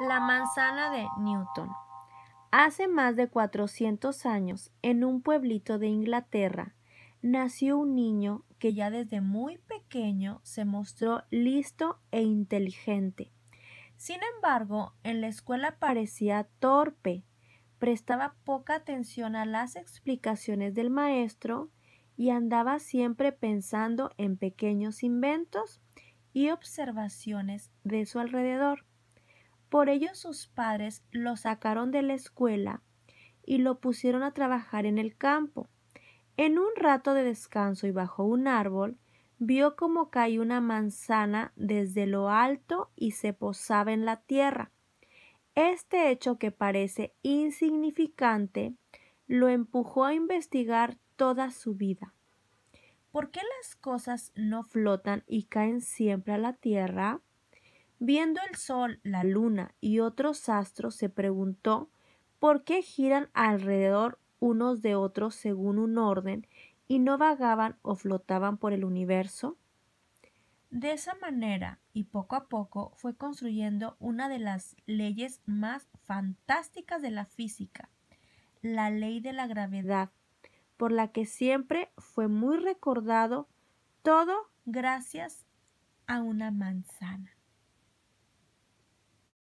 La manzana de Newton. Hace más de 400 años, en un pueblito de Inglaterra, nació un niño que ya desde muy pequeño se mostró listo e inteligente. Sin embargo, en la escuela parecía torpe, prestaba poca atención a las explicaciones del maestro y andaba siempre pensando en pequeños inventos y observaciones de su alrededor. Por ello sus padres lo sacaron de la escuela y lo pusieron a trabajar en el campo. En un rato de descanso y bajo un árbol, vio como caía una manzana desde lo alto y se posaba en la tierra. Este hecho que parece insignificante lo empujó a investigar toda su vida. ¿Por qué las cosas no flotan y caen siempre a la tierra? Viendo el sol, la luna y otros astros, se preguntó por qué giran alrededor unos de otros según un orden y no vagaban o flotaban por el universo. De esa manera, y poco a poco, fue construyendo una de las leyes más fantásticas de la física, la ley de la gravedad, por la que siempre fue muy recordado todo gracias a una manzana.